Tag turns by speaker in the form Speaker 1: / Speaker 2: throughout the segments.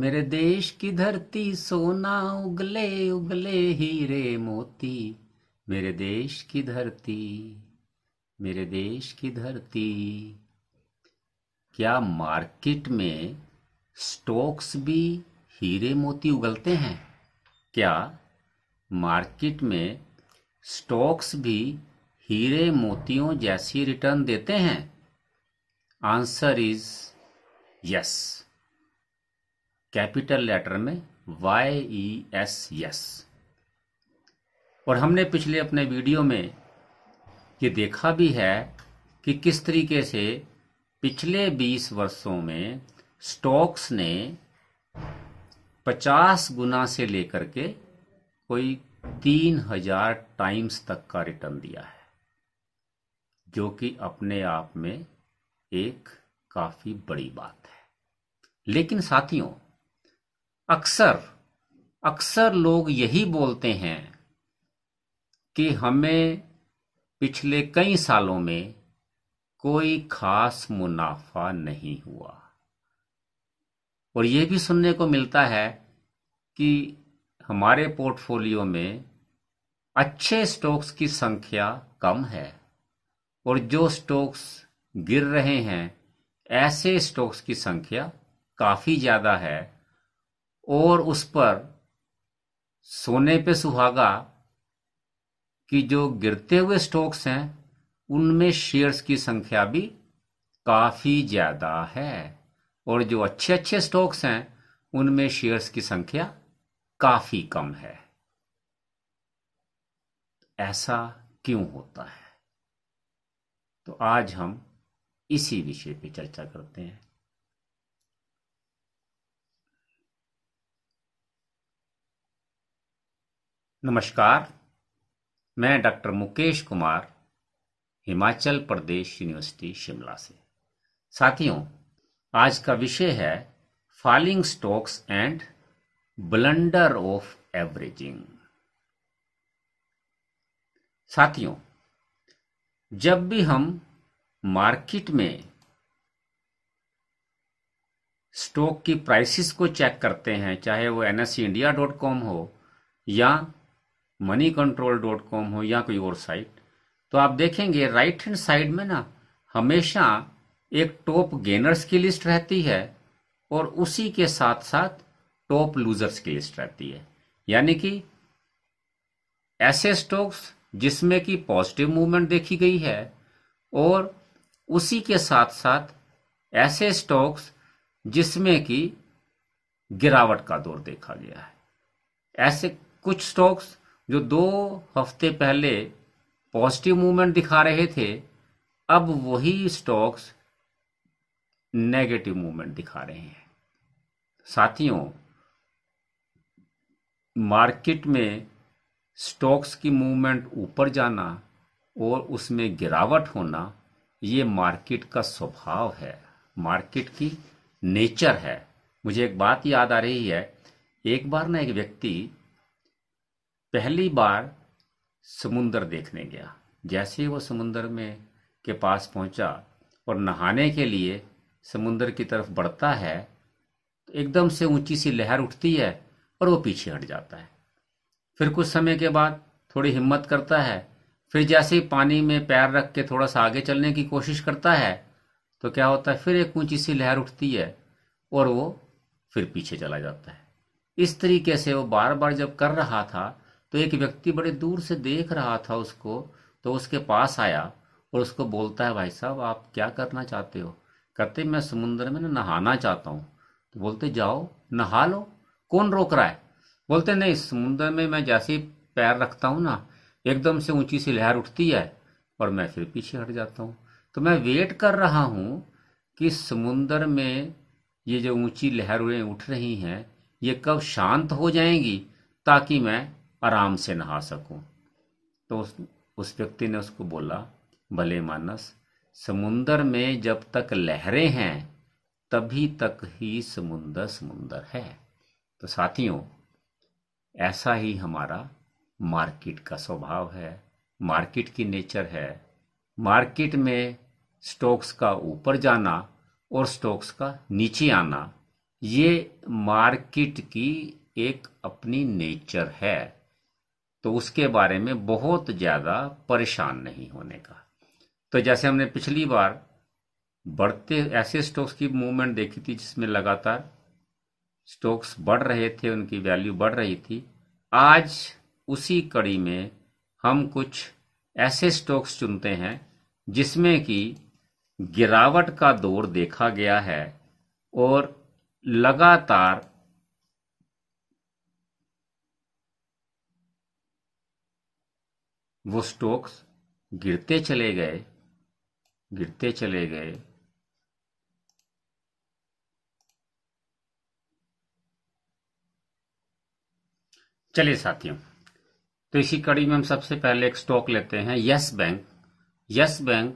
Speaker 1: मेरे देश की धरती सोना उगले उगले हीरे मोती मेरे देश की धरती मेरे देश की धरती क्या मार्केट में स्टॉक्स भी हीरे मोती उगलते हैं क्या मार्केट में स्टॉक्स भी हीरे मोतियों जैसी रिटर्न देते हैं answer is yes capital letter में वाई ई एस एस और हमने पिछले अपने वीडियो में ये देखा भी है कि किस तरीके से पिछले 20 वर्षों में स्टॉक्स ने 50 गुना से लेकर के कोई 3000 टाइम्स तक का रिटर्न दिया है जो कि अपने आप में एक काफ़ी बड़ी बात है लेकिन साथियों अक्सर अक्सर लोग यही बोलते हैं कि हमें पिछले कई सालों में कोई खास मुनाफा नहीं हुआ और यह भी सुनने को मिलता है कि हमारे पोर्टफोलियो में अच्छे स्टॉक्स की संख्या कम है और जो स्टॉक्स गिर रहे हैं ऐसे स्टॉक्स की संख्या काफ़ी ज़्यादा है और उस पर सोने पे सुहागा कि जो गिरते हुए स्टॉक्स हैं उनमें शेयर्स की संख्या भी काफी ज्यादा है और जो अच्छे अच्छे स्टॉक्स हैं उनमें शेयर्स की संख्या काफी कम है ऐसा क्यों होता है तो आज हम इसी विषय पे चर्चा करते हैं नमस्कार मैं डॉक्टर मुकेश कुमार हिमाचल प्रदेश यूनिवर्सिटी शिमला से साथियों आज का विषय है falling stocks and blunder of averaging साथियों जब भी हम मार्केट में स्टॉक की प्राइसेस को चेक करते हैं चाहे वो एनएससी इंडिया डॉट कॉम हो या मनी कंट्रोल डॉट कॉम हो या कोई और साइट तो आप देखेंगे राइट हैंड साइड में ना हमेशा एक टॉप गेनर्स की लिस्ट रहती है और उसी के साथ साथ टॉप लूजर्स की लिस्ट रहती है यानी कि ऐसे स्टॉक्स जिसमें कि पॉजिटिव मूवमेंट देखी गई है और उसी के साथ साथ ऐसे स्टॉक्स जिसमें कि गिरावट का दौर देखा गया है ऐसे कुछ स्टॉक्स जो दो हफ्ते पहले पॉजिटिव मूवमेंट दिखा रहे थे अब वही स्टॉक्स नेगेटिव मूवमेंट दिखा रहे हैं साथियों मार्केट में स्टॉक्स की मूवमेंट ऊपर जाना और उसमें गिरावट होना ये मार्केट का स्वभाव है मार्केट की नेचर है मुझे एक बात याद आ रही है एक बार ना एक व्यक्ति पहली बार समुंदर देखने गया जैसे ही वो समुंदर में के पास पहुंचा और नहाने के लिए समुंदर की तरफ बढ़ता है तो एकदम से ऊंची सी लहर उठती है और वो पीछे हट जाता है फिर कुछ समय के बाद थोड़ी हिम्मत करता है फिर जैसे ही पानी में पैर रख के थोड़ा सा आगे चलने की कोशिश करता है तो क्या होता है फिर एक ऊंची सी लहर उठती है और वो फिर पीछे चला जाता है इस तरीके से वो बार बार जब कर रहा था तो एक व्यक्ति बड़े दूर से देख रहा था उसको तो उसके पास आया और उसको बोलता है भाई साहब आप क्या करना चाहते हो कहते मैं समुन्द्र में नहाना चाहता हूँ तो बोलते जाओ नहा लो कौन रोक रहा है बोलते नहीं समुन्द्र में मैं जैसे ही पैर रखता हूँ ना एकदम से ऊंची सी लहर उठती है और मैं फिर पीछे हट जाता हूँ तो मैं वेट कर रहा हूँ कि समुन्द्र में ये जो ऊंची लहरें उठ रही हैं ये कब शांत हो जाएंगी ताकि मैं आराम से नहा सकूं तो उस उस व्यक्ति ने उसको बोला भले मानस समुंदर में जब तक लहरें हैं तभी तक ही समुंदर समुंदर है तो साथियों ऐसा ही हमारा मार्केट का स्वभाव है मार्केट की नेचर है मार्केट में स्टॉक्स का ऊपर जाना और स्टॉक्स का नीचे आना ये मार्केट की एक अपनी नेचर है तो उसके बारे में बहुत ज़्यादा परेशान नहीं होने का तो जैसे हमने पिछली बार बढ़ते ऐसे स्टॉक्स की मूवमेंट देखी थी जिसमें लगातार स्टॉक्स बढ़ रहे थे उनकी वैल्यू बढ़ रही थी आज उसी कड़ी में हम कुछ ऐसे स्टॉक्स चुनते हैं जिसमें कि गिरावट का दौर देखा गया है और लगातार वो स्टोक्स गिरते चले गए गिरते चले गए चलिए साथियों तो इसी कड़ी में हम सबसे पहले एक स्टॉक लेते हैं यस बैंक यस बैंक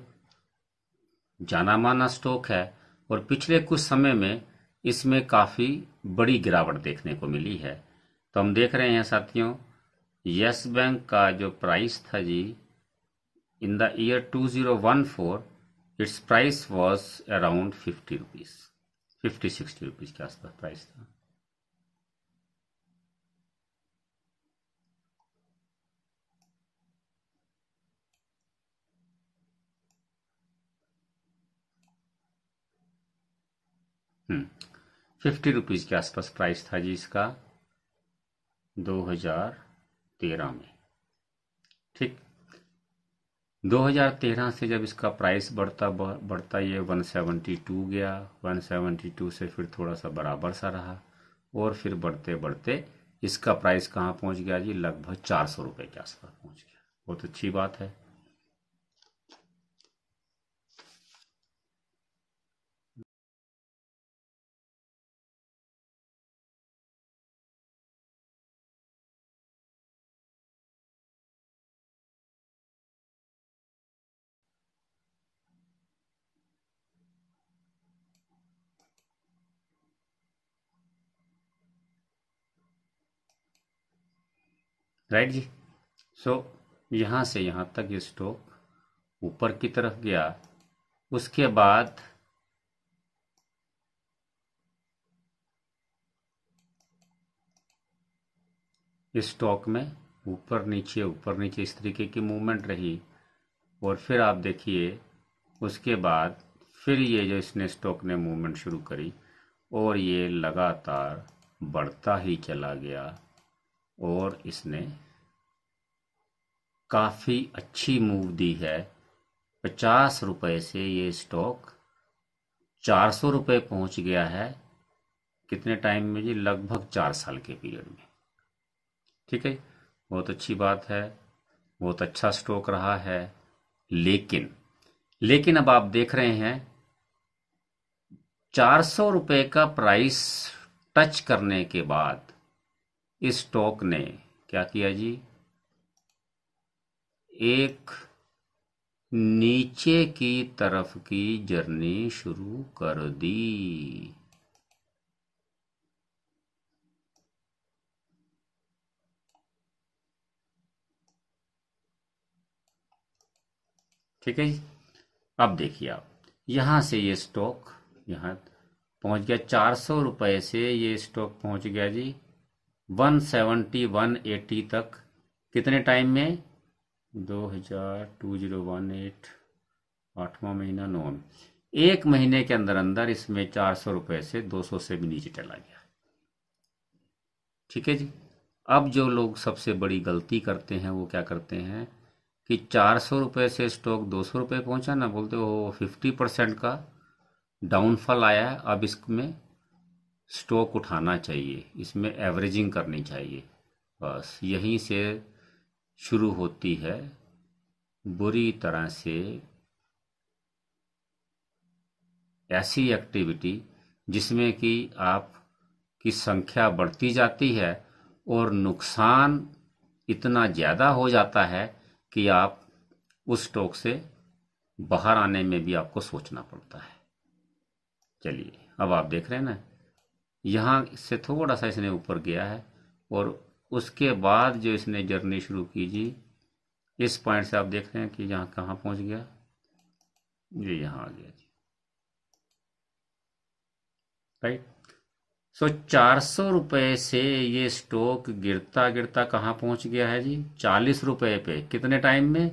Speaker 1: जाना माना स्टॉक है और पिछले कुछ समय में इसमें काफ़ी बड़ी गिरावट देखने को मिली है तो हम देख रहे हैं साथियों यस बैंक का जो प्राइस था जी in the year 2014 its price was around fifty rupees fifty sixty rupees के आसपास प्राइस था फिफ्टी हम्म, रुपीज़ के आसपास प्राइस था जी इसका दो हजार 2013 में ठीक 2013 से जब इसका प्राइस बढ़ता बढ़ता ये 172 गया 172 से फिर थोड़ा सा बराबर सा रहा और फिर बढ़ते बढ़ते इसका प्राइस कहाँ पहुँच गया जी लगभग चार सौ रुपये के आसपास पहुँच गया बहुत अच्छी बात है राइट जी सो यहाँ से यहाँ तक ये स्टॉक ऊपर की तरफ गया उसके बाद इस स्टॉक में ऊपर नीचे ऊपर नीचे इस तरीके की मूवमेंट रही और फिर आप देखिए उसके बाद फिर ये जो इसने स्टॉक ने मूवमेंट शुरू करी और ये लगातार बढ़ता ही चला गया और इसने काफ़ी अच्छी मूव दी है पचास रुपये से ये स्टॉक चार सौ रुपये पहुँच गया है कितने टाइम में जी लगभग चार साल के पीरियड में ठीक है बहुत अच्छी बात है बहुत अच्छा स्टॉक रहा है लेकिन लेकिन अब आप देख रहे हैं चार सौ रुपये का प्राइस टच करने के बाद इस स्टॉक ने क्या किया जी एक नीचे की तरफ की जर्नी शुरू कर दी ठीक है जी अब देखिए आप यहां से ये स्टॉक यहां पहुंच गया चार सौ रुपए से ये स्टॉक पहुंच गया जी 170 180 तक कितने टाइम में 2000 2018 आठवां महीना नौ एक महीने के अंदर अंदर इसमें चार सौ रुपए से दो सौ से भी नीचे चला गया ठीक है जी अब जो लोग सबसे बड़ी गलती करते हैं वो क्या करते हैं कि चार सौ रुपये से स्टॉक दो सौ रुपये पहुँचा ना बोलते हो फिफ्टी परसेंट का डाउनफॉल आया है अब इसमें स्टॉक उठाना चाहिए इसमें एवरेजिंग करनी चाहिए बस यहीं से शुरू होती है बुरी तरह से ऐसी एक्टिविटी जिसमें कि आप की संख्या बढ़ती जाती है और नुकसान इतना ज़्यादा हो जाता है कि आप उस स्टॉक से बाहर आने में भी आपको सोचना पड़ता है चलिए अब आप देख रहे हैं ना यहाँ से थोड़ा सा इसने ऊपर गया है और उसके बाद जो इसने जर्नी शुरू की जी इस पॉइंट से आप देख रहे हैं कि यहाँ कहाँ पहुँच गया जी यहाँ आ गया जी राइट सो चार सौ रुपये से ये स्टॉक गिरता गिरता कहाँ पहुँच गया है जी चालीस रुपये पे कितने टाइम में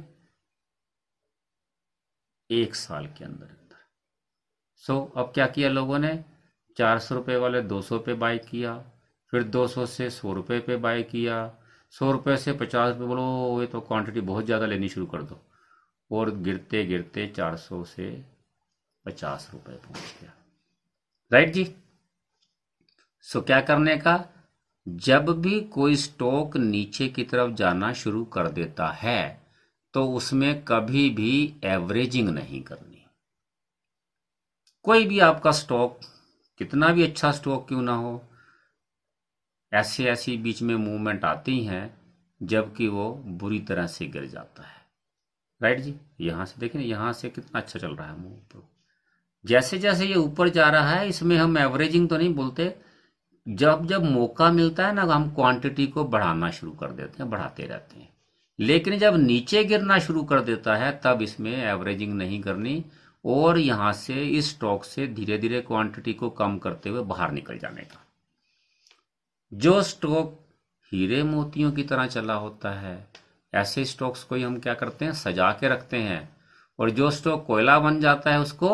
Speaker 1: एक साल के अंदर अंदर सो so, अब क्या किया लोगों ने चार सौ रुपये वाले दो सौ पे बाई किया फिर दो सौ से सौ रुपये पे बाई किया सौ रुपये से पचास रुपये बोलो ये तो क्वांटिटी बहुत ज़्यादा लेनी शुरू कर दो और गिरते गिरते चार सौ से पचास रुपये पहुंच गया राइट जी सो क्या करने का जब भी कोई स्टॉक नीचे की तरफ जाना शुरू कर देता है तो उसमें कभी भी एवरेजिंग नहीं करनी कोई भी आपका स्टॉक कितना भी अच्छा स्टॉक क्यों ना हो ऐसे ऐसी बीच में मूवमेंट आती हैं जबकि वो बुरी तरह से गिर जाता है राइट जी यहां से देखिए यहां से कितना अच्छा चल रहा है मूव ऊपर जैसे जैसे ये ऊपर जा रहा है इसमें हम एवरेजिंग तो नहीं बोलते जब जब मौका मिलता है ना हम क्वांटिटी को बढ़ाना शुरू कर देते हैं बढ़ाते रहते हैं लेकिन जब नीचे गिरना शुरू कर देता है तब इसमें एवरेजिंग नहीं करनी और यहां से इस स्टॉक से धीरे धीरे क्वांटिटी को कम करते हुए बाहर निकल जाने का जो स्टॉक हीरे मोतियों की तरह चला होता है ऐसे स्टॉक्स को ही हम क्या करते हैं सजा के रखते हैं और जो स्टॉक कोयला बन जाता है उसको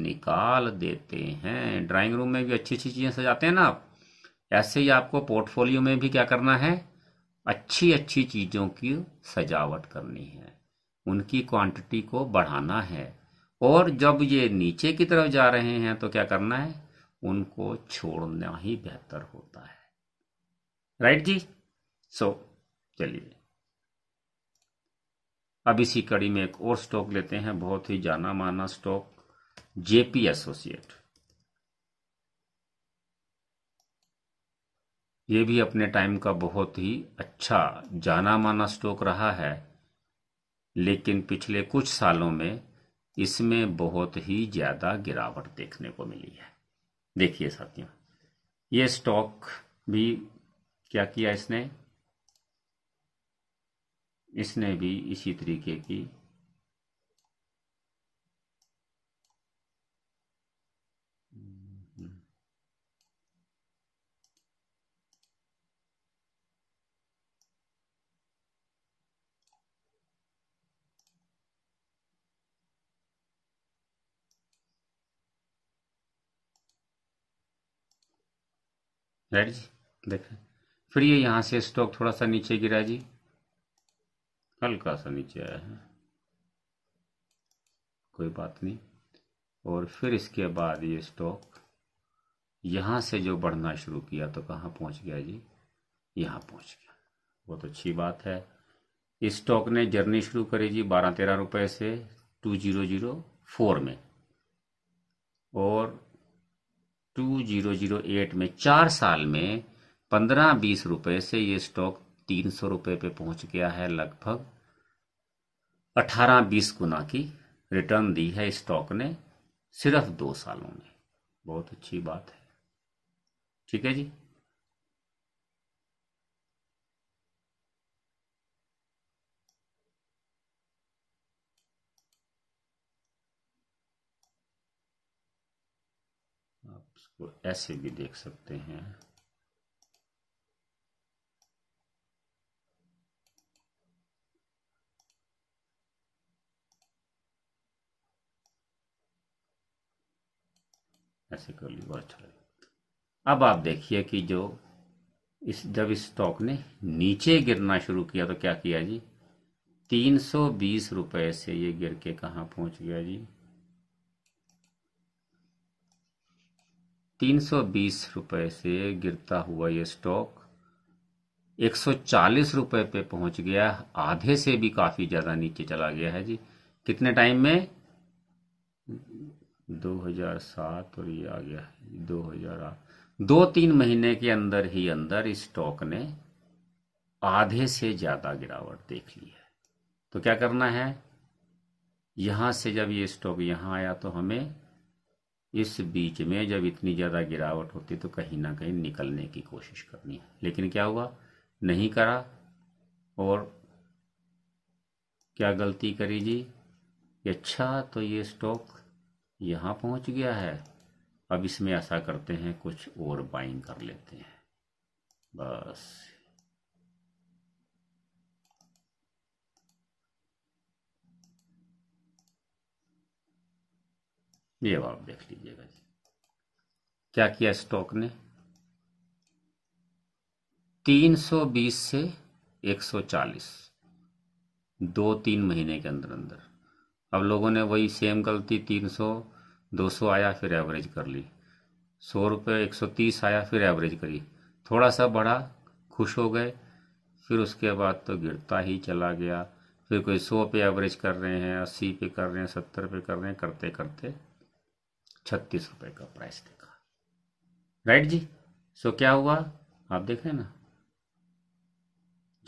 Speaker 1: निकाल देते हैं ड्राइंग रूम में भी अच्छी अच्छी चीज़ें सजाते हैं ना आप ऐसे ही आपको पोर्टफोलियो में भी क्या करना है अच्छी अच्छी चीज़ों की सजावट करनी है उनकी क्वांटिटी को बढ़ाना है और जब ये नीचे की तरफ जा रहे हैं तो क्या करना है उनको छोड़ना ही बेहतर होता है राइट जी सो चलिए अब इसी कड़ी में एक और स्टॉक लेते हैं बहुत ही जाना माना स्टॉक जेपी एसोसिएट ये भी अपने टाइम का बहुत ही अच्छा जाना माना स्टॉक रहा है लेकिन पिछले कुछ सालों में इसमें बहुत ही ज़्यादा गिरावट देखने को मिली है देखिए साथियों ये स्टॉक भी क्या किया इसने इसने भी इसी तरीके की राइट जी देखें फिर ये यहाँ से स्टॉक थोड़ा सा नीचे गिरा जी हल्का सा नीचे आया है कोई बात नहीं और फिर इसके बाद ये स्टॉक यहाँ से जो बढ़ना शुरू किया तो कहाँ पहुँच गया जी यहाँ पहुँच गया वो तो अच्छी बात है इस स्टॉक ने जर्नी शुरू करी जी बारह तेरह रुपये से टू जीरो जीरो फोर में और 2008 में चार साल में पंद्रह बीस रुपए से ये स्टॉक तीन सौ रुपए पे पहुंच गया है लगभग अठारह बीस गुना की रिटर्न दी है स्टॉक ने सिर्फ दो सालों में बहुत अच्छी बात है ठीक है जी इसको ऐसे भी देख सकते हैं ऐसे कर ली बहुत अच्छा अब आप देखिए कि जो इस जब इस स्टॉक ने नीचे गिरना शुरू किया तो क्या किया जी तीन सौ बीस रुपए से ये गिर के कहाँ पहुंच गया जी 320 रुपए से गिरता हुआ ये स्टॉक 140 रुपए पे पहुंच गया आधे से भी काफी ज्यादा नीचे चला गया है जी कितने टाइम में 2007 और ये आ गया है हजार दो तीन महीने के अंदर ही अंदर इस स्टॉक ने आधे से ज्यादा गिरावट देख ली है तो क्या करना है यहां से जब ये स्टॉक यहां आया तो हमें इस बीच में जब इतनी ज़्यादा गिरावट होती तो कहीं ना कहीं निकलने की कोशिश करनी है लेकिन क्या हुआ नहीं करा और क्या गलती करी जी अच्छा तो ये स्टॉक यहाँ पहुँच गया है अब इसमें ऐसा करते हैं कुछ और बाइंग कर लेते हैं बस ये आप देख लीजिएगा जी क्या किया स्टॉक ने 320 से 140 दो तीन महीने के अंदर अंदर अब लोगों ने वही सेम गलती 300 200 आया फिर एवरेज कर ली सौ रुपये एक सौ तीस आया फिर एवरेज करी थोड़ा सा बढ़ा खुश हो गए फिर उसके बाद तो गिरता ही चला गया फिर कोई सौ पे एवरेज कर रहे हैं अस्सी पे कर रहे हैं सत्तर पे कर रहे हैं करते करते छत्तीस रुपये का प्राइस देखा राइट जी सो क्या हुआ आप देखें ना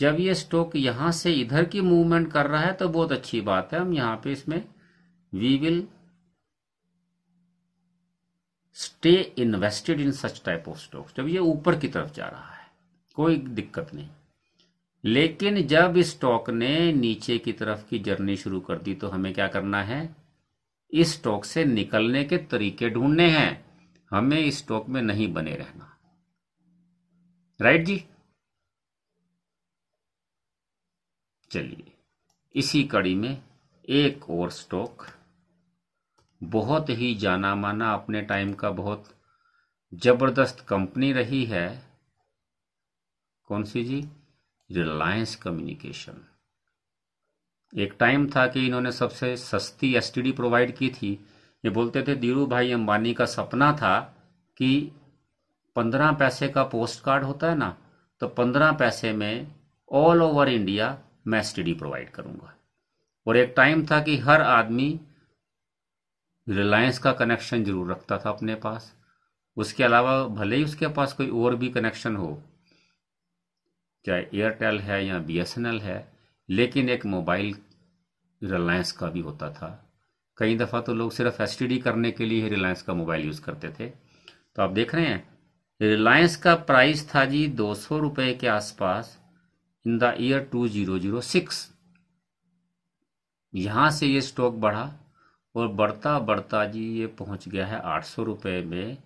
Speaker 1: जब ये स्टॉक यहां से इधर की मूवमेंट कर रहा है तो बहुत अच्छी बात है हम यहां पे इसमें we will stay invested in such type of stock जब ये ऊपर की तरफ जा रहा है कोई दिक्कत नहीं लेकिन जब इस स्टॉक ने नीचे की तरफ की जर्नी शुरू कर दी तो हमें क्या करना है इस स्टॉक से निकलने के तरीके ढूंढने हैं हमें इस स्टॉक में नहीं बने रहना राइट जी चलिए इसी कड़ी में एक और स्टॉक बहुत ही जाना माना अपने टाइम का बहुत जबरदस्त कंपनी रही है कौन सी जी रिलायंस कम्युनिकेशन एक टाइम था कि इन्होंने सबसे सस्ती एस प्रोवाइड की थी ये बोलते थे धीरू भाई अंबानी का सपना था कि पंद्रह पैसे का पोस्ट कार्ड होता है ना तो पंद्रह पैसे में ऑल ओवर इंडिया मैं एसटीडी प्रोवाइड करूंगा और एक टाइम था कि हर आदमी रिलायंस का कनेक्शन जरूर रखता था अपने पास उसके अलावा भले ही उसके पास कोई और भी कनेक्शन हो चाहे एयरटेल है या बीएसएनएल है लेकिन एक मोबाइल रिलायंस का भी होता था कई दफ़ा तो लोग सिर्फ एस करने के लिए ही रिलायंस का मोबाइल यूज़ करते थे तो आप देख रहे हैं रिलायंस का प्राइस था जी दो सौ रुपये के आसपास in the year two zero zero six यहाँ से ये स्टॉक बढ़ा और बढ़ता बढ़ता जी ये पहुँच गया है आठ सौ रुपये में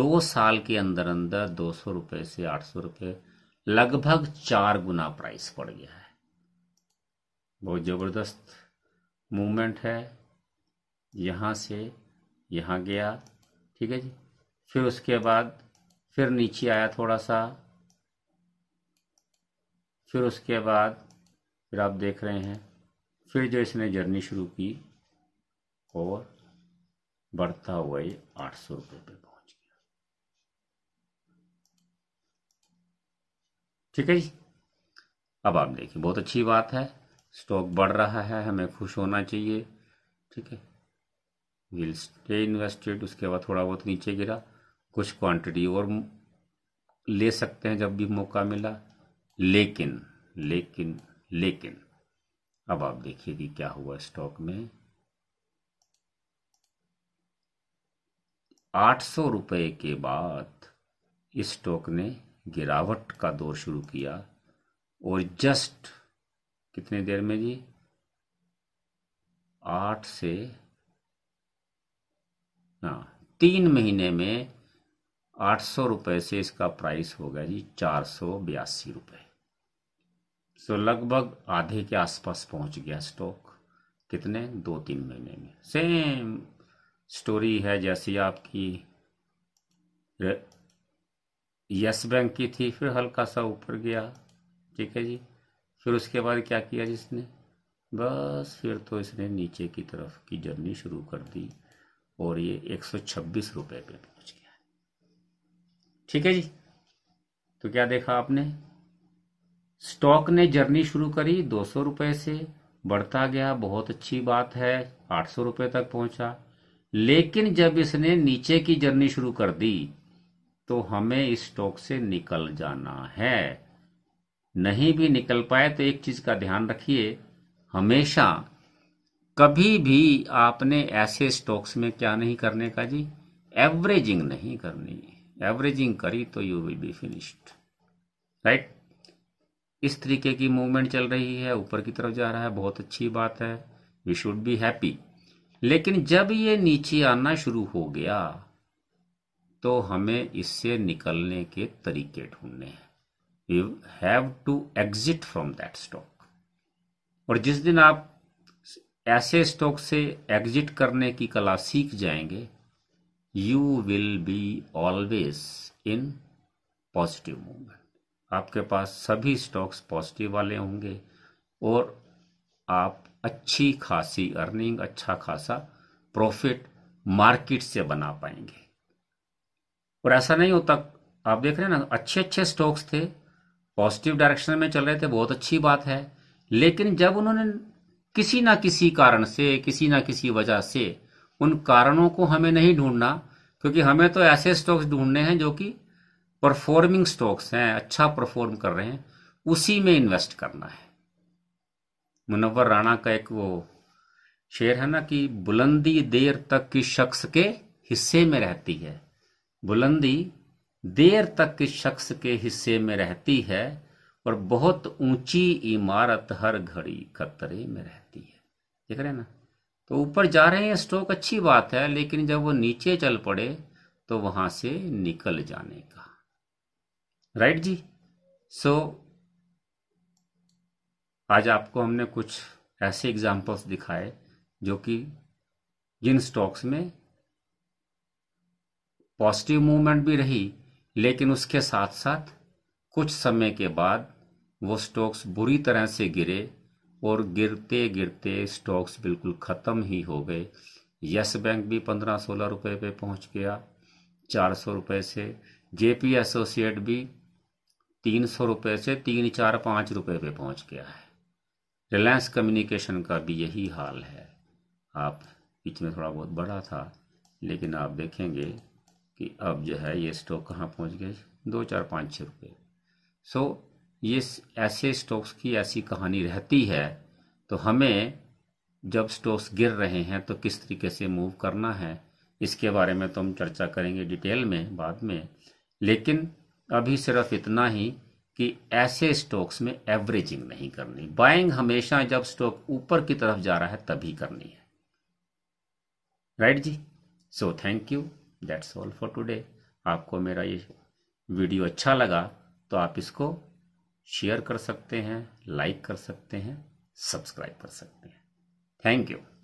Speaker 1: दो साल के अंदर अंदर दो सौ रुपये से आठ सौ रुपये लगभग चार गुना प्राइस पड़ गया है बहुत ज़बरदस्त मूवमेंट है यहाँ से यहाँ गया ठीक है जी फिर उसके बाद फिर नीचे आया थोड़ा सा फिर उसके बाद फिर आप देख रहे हैं फिर जो इसने जर्नी शुरू की और बढ़ता हुआ ये आठ सौ रुपये पर पहुंच गया ठीक है जी अब आप देखिए बहुत अच्छी बात है स्टॉक बढ़ रहा है हमें खुश होना चाहिए ठीक है विल स्टे इन्वेस्टेड उसके बाद थोड़ा बहुत नीचे गिरा कुछ क्वांटिटी और ले सकते हैं जब भी मौका मिला लेकिन लेकिन लेकिन अब आप देखिए कि क्या हुआ स्टॉक में आठ सौ रुपये के बाद इस स्टॉक ने गिरावट का दौर शुरू किया और जस्ट कितने देर में जी आठ से हाँ तीन महीने में आठ सौ रुपये से इसका प्राइस होगा जी चार सौ बयासी रुपये सो लगभग आधे के आसपास पहुंच गया स्टॉक कितने दो तीन महीने में सेम स्टोरी है जैसी आपकी यस बैंक की थी फिर हल्का सा ऊपर गया ठीक है जी फिर उसके बाद क्या किया जिसने बस फिर तो इसने नीचे की तरफ की जर्नी शुरू कर दी और ये एक सौ छब्बीस पहुंच पर गया ठीक है जी तो क्या देखा आपने स्टॉक ने जर्नी शुरू करी दो सौ से बढ़ता गया बहुत अच्छी बात है आठ सौ तक पहुंचा लेकिन जब इसने नीचे की जर्नी शुरू कर दी तो हमें इस स्टॉक से निकल जाना है नहीं भी निकल पाए तो एक चीज का ध्यान रखिए हमेशा कभी भी आपने ऐसे स्टॉक्स में क्या नहीं करने का जी एवरेजिंग नहीं करनी एवरेजिंग करी तो you will be finished right इस तरीके की मूवमेंट चल रही है ऊपर की तरफ जा रहा है बहुत अच्छी बात है वी शुड बी हैप्पी लेकिन जब ये नीचे आना शुरू हो गया तो हमें इससे निकलने के तरीके ढूंढने हैं you have to exit from that stock और जिस दिन आप ऐसे स्टॉक से एग्जिट करने की कला सीख जाएंगे you will be always in positive movement आपके पास सभी स्टॉक्स पॉजिटिव वाले होंगे और आप अच्छी खासी अर्निंग अच्छा खासा प्रॉफिट मार्केट से बना पाएंगे और ऐसा नहीं होता आप देख रहे हैं ना अच्छे अच्छे स्टॉक्स थे पॉजिटिव डायरेक्शन में चल रहे थे बहुत अच्छी बात है लेकिन जब उन्होंने किसी ना किसी कारण से किसी ना किसी वजह से उन कारणों को हमें नहीं ढूंढना क्योंकि हमें तो ऐसे स्टॉक्स ढूंढने हैं जो कि परफॉर्मिंग स्टॉक्स हैं अच्छा परफॉर्म कर रहे हैं उसी में इन्वेस्ट करना है मुनवर राणा का एक वो शेर है ना कि बुलंदी देर तक की शख्स के हिस्से में रहती है बुलंदी देर तक किस शख्स के हिस्से में रहती है और बहुत ऊंची इमारत हर घड़ी खतरे में रहती है देख रहे ना तो ऊपर जा रहे हैं स्ट्रोक अच्छी बात है लेकिन जब वो नीचे चल पड़े तो वहां से निकल जाने का राइट जी सो so, आज आपको हमने कुछ ऐसे एग्जाम्पल्स दिखाए जो कि जिन स्टॉक्स में पॉजिटिव मूवमेंट भी रही लेकिन उसके साथ साथ कुछ समय के बाद वो स्टॉक्स बुरी तरह से गिरे और गिरते गिरते स्टॉक्स बिल्कुल ख़त्म ही हो गए यस बैंक भी पंद्रह सोलह रुपये पे पहुंच गया चार सौ रुपये से जे पी एसोसिएट भी तीन सौ रुपये से तीन चार पाँच रुपये पे पहुंच गया है रिलायंस कम्युनिकेशन का भी यही हाल है आप बीच में थोड़ा बहुत बड़ा था लेकिन आप देखेंगे कि अब जो है ये स्टॉक कहाँ पहुँच गए दो चार पाँच छः रुपये सो ये ऐसे स्टॉक्स की ऐसी कहानी रहती है तो हमें जब स्टॉक्स गिर रहे हैं तो किस तरीके से मूव करना है इसके बारे में तो हम चर्चा करेंगे डिटेल में बाद में लेकिन अभी सिर्फ इतना ही कि ऐसे स्टॉक्स में एवरेजिंग नहीं करनी बाइंग हमेशा जब स्टॉक ऊपर की तरफ जा रहा है तभी करनी है राइट जी so thank you that's all for today आपको मेरा ये वीडियो अच्छा लगा तो आप इसको शेयर कर सकते हैं लाइक कर सकते हैं सब्सक्राइब कर सकते हैं थैंक यू